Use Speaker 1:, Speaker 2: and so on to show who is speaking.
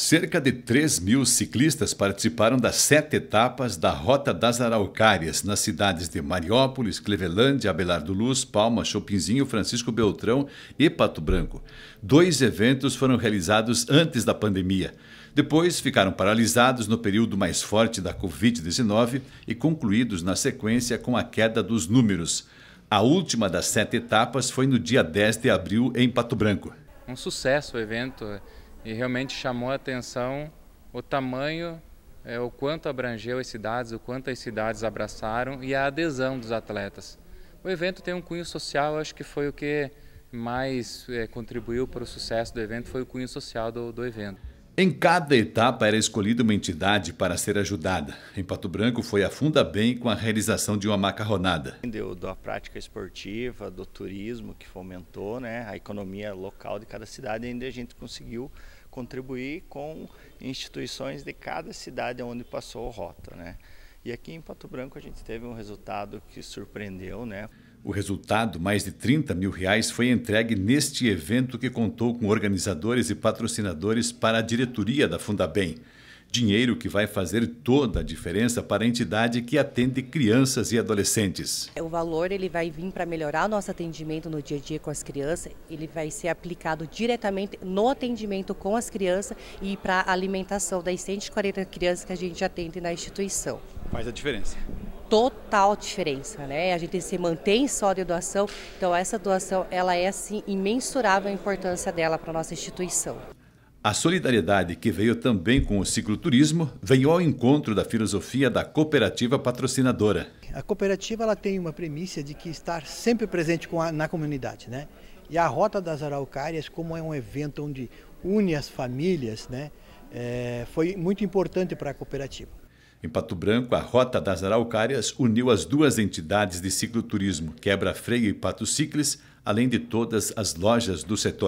Speaker 1: Cerca de 3 mil ciclistas participaram das sete etapas da Rota das Araucárias, nas cidades de Mariópolis, Clevelândia, Abelardo Luz, Palma, Chopinzinho, Francisco Beltrão e Pato Branco. Dois eventos foram realizados antes da pandemia. Depois ficaram paralisados no período mais forte da Covid-19 e concluídos na sequência com a queda dos números. A última das sete etapas foi no dia 10 de abril em Pato Branco.
Speaker 2: Um sucesso o evento e realmente chamou a atenção o tamanho, é, o quanto abrangeu as cidades, o quanto as cidades abraçaram e a adesão dos atletas. O evento tem um cunho social, acho que foi o que mais é, contribuiu para o sucesso do evento, foi o cunho social do, do evento.
Speaker 1: Em cada etapa era escolhida uma entidade para ser ajudada. Em Pato Branco foi a Funda Bem com a realização de uma macarronada.
Speaker 3: Deu da prática esportiva, do turismo que fomentou né, a economia local de cada cidade, ainda a gente conseguiu contribuir com instituições de cada cidade onde passou a rota. Né? E aqui em Pato Branco a gente teve um resultado que surpreendeu. Né?
Speaker 1: O resultado, mais de 30 mil reais, foi entregue neste evento que contou com organizadores e patrocinadores para a diretoria da Fundabem. Dinheiro que vai fazer toda a diferença para a entidade que atende crianças e adolescentes.
Speaker 4: O valor ele vai vir para melhorar o nosso atendimento no dia a dia com as crianças, ele vai ser aplicado diretamente no atendimento com as crianças e para a alimentação das 140 crianças que a gente atende na instituição.
Speaker 1: Faz a diferença.
Speaker 4: Total diferença, né? A gente se mantém só de doação, então essa doação ela é assim imensurável a importância dela para nossa instituição.
Speaker 1: A solidariedade que veio também com o cicloturismo veio ao encontro da filosofia da cooperativa patrocinadora.
Speaker 5: A cooperativa ela tem uma premissa de que estar sempre presente a, na comunidade, né? E a Rota das Araucárias, como é um evento onde une as famílias, né? É, foi muito importante para a cooperativa.
Speaker 1: Em Pato Branco, a Rota das Araucárias uniu as duas entidades de cicloturismo, Quebra Freio e Pato Ciclis, além de todas as lojas do setor.